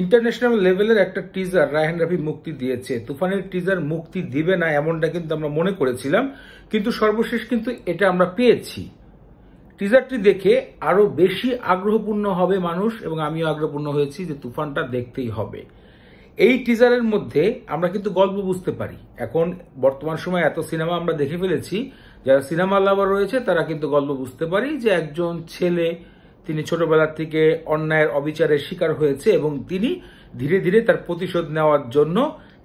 international লেভেলের একটা teaser Raihan Rafi মুক্তি দিয়েছে তুফানের টিজার মুক্তি দিবে না এমনটা কিন্তু আমরা মনে করেছিলাম কিন্তু সর্বশেষ কিন্তু এটা আমরা পেয়েছি টিজারটি দেখে আরও বেশি আগ্রহপূর্ণ হবে মানুষ এবং আমিও আগ্রহপূর্ণ হয়েছি যে তুফানটা দেখতেই হবে এই টিজারের মধ্যে আমরা কিন্তু গল্প বুঝতে পারি এখন বর্তমান সময়ে এত সিনেমা আমরা দেখে ফেলেছি যারা সিনেমা লাভার রয়েছে তারা কিন্তু গল্প বুঝতে পারি যে একজন ছেলে তিনি ছোটবেলার থেকে অন্যায়ের অবিচারের শিকার হয়েছে এবং তিনি ধীরে ধীরে তার প্রতিশোধ নেওয়ার জন্য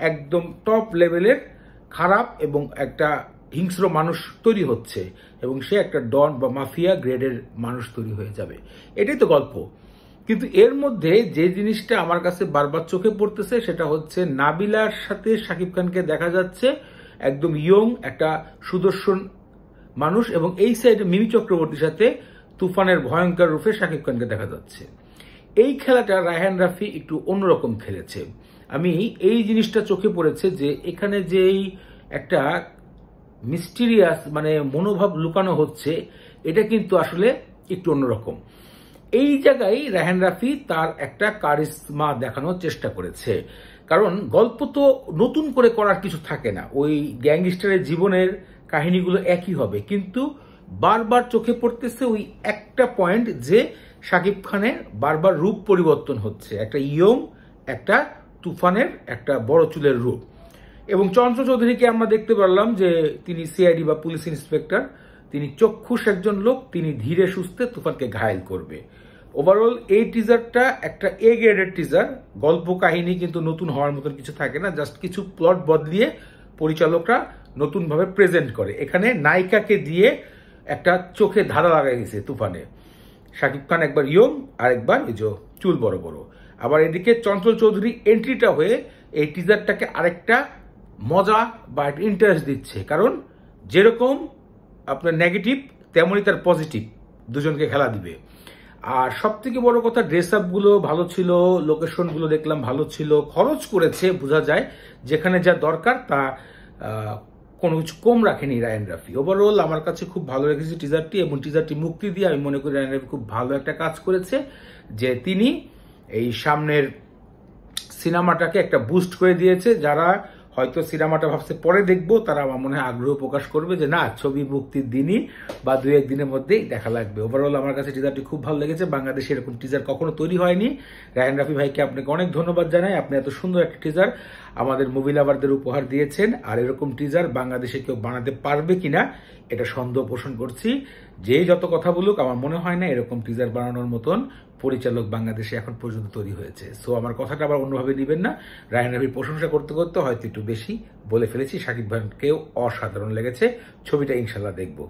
একদম টপ লেভেলের খারাপ এবং একটা হিংস্র মানুষ তৈরি হচ্ছে এবং সে একটা ডন বা মাফিয়া গ্রেডের মানুষ তৈরি হয়ে যাবে এটাই তো গল্প কিন্তু এর মধ্যে যে জিনিসটা আমার কাছে বারবার চোখে পড়তেছে সেটা হচ্ছে নাবিলার সাথে শাকিব খানকে দেখা যাচ্ছে একদম ইয়ং একটা সুদর্শন মানুষ এবং এই সাইডে মিমি চক্রবর্তীর সাথে তুফানের ভয়ঙ্কর রূপে শাকিব খানকে দেখা যাচ্ছে এই খেলাটা রায়হান রাফি একটু অন্যরকম খেলেছে আমি এই জিনিসটা চোখে পড়েছে যে এখানে যেই একটা মিস্টিরিয়াস মানে মনোভাব লুকানো হচ্ছে এটা কিন্তু আসলে একটু অন্যরকম এই জায়গায় রাহেন রাফি তার একটা কারিসমা দেখানোর চেষ্টা করেছে কারণ গল্প তো নতুন করে করার কিছু থাকে না ওই গ্যাংস্টারের জীবনের কাহিনীগুলো একই হবে কিন্তু বারবার চোখে পড়তেছে ওই একটা পয়েন্ট যে শাকিব খানের বারবার রূপ পরিবর্তন হচ্ছে একটা ইয়ং একটা তুফানের একটা বড় চুলের রূপ এবং চন্দ্র চৌধুরীকে আমরা দেখতে পারলাম যে তিনি সিআইডি বা পুলিশ ইন্সপেক্টর তিনি চক্ষুষ একজন লোক তিনি ধীরে সুস্থে তুফানকে ঘায়ল করবে ওভারঅল এই টিজারটা একটা এ গ্রেডের টিজার গল্প কাহিনী কিন্তু নতুন হওয়ার মতন কিছু থাকে না জাস্ট কিছু প্লট বদলিয়ে পরিচালকরা নতুনভাবে প্রেজেন্ট করে এখানে নায়িকাকে দিয়ে একটা চোখে ধারা লাগাই গেছে তুফানে শাকিব খান একবার ইয়ং আর একবার এই যে চুল বড় বড় আবার এদিকে চঞ্চল চৌধুরী এন্ট্রিটা হয়ে এই টিজারটাকে আরেকটা মজা বা ইন্টারেস্ট দিচ্ছে কারণ যেরকম আপনার নেগেটিভ তেমনই তার পজিটিভ দুজনকে খেলা দিবে আর সব থেকে বড় কথা ড্রেস আপগুলো ভালো ছিল লোকেশনগুলো দেখলাম ভালো ছিল খরচ করেছে বোঝা যায় যেখানে যা দরকার তা কোনো কিছু কম রাখেনি রায়ন রাফি ওভারঅল আমার কাছে খুব ভালো লেগেছে টিজারটি এবং টিজারটি মুক্তি দিয়ে আমি মনে করি রায়ন রাফি খুব ভালো একটা কাজ করেছে যে তিনি এই সামনের সিনেমাটাকে একটা বুস্ট করে দিয়েছে যারা হয়তো সিনেমাটা ভাবছে পরে দেখবো তারা আমার মনে হয় আগ্রহ প্রকাশ করবে যে না ছবি মুক্তির দিনই বা দু একদিনের মধ্যেই দেখা লাগবে ওভারঅল আমার কাছে টিজারটি খুব ভালো লেগেছে বাংলাদেশে এরকম টিজার কখনো তৈরি হয়নি রায়ন রাফি ভাইকে আপনাকে অনেক ধন্যবাদ জানাই আপনি এত সুন্দর একটা টিজার আমাদের মুভি লাভারদের উপহার দিয়েছেন আর এরকম টিজার বাংলাদেশে কেউ বানাতে পারবে কিনা এটা সন্দেহ পোষণ করছি যে যত কথা বলুক আমার মনে হয় না এরকম টিজার বানানোর মতন পরিচালক বাংলাদেশে এখন পর্যন্ত তৈরি হয়েছে সো আমার কথাটা আবার অন্যভাবে নেবেন না রায়ন রাভির প্রশংসা করতে করতে হয়তো একটু বেশি বলে ফেলেছি সাকিব খানকেও অসাধারণ লেগেছে ছবিটা ইনশাল্লাহ দেখবো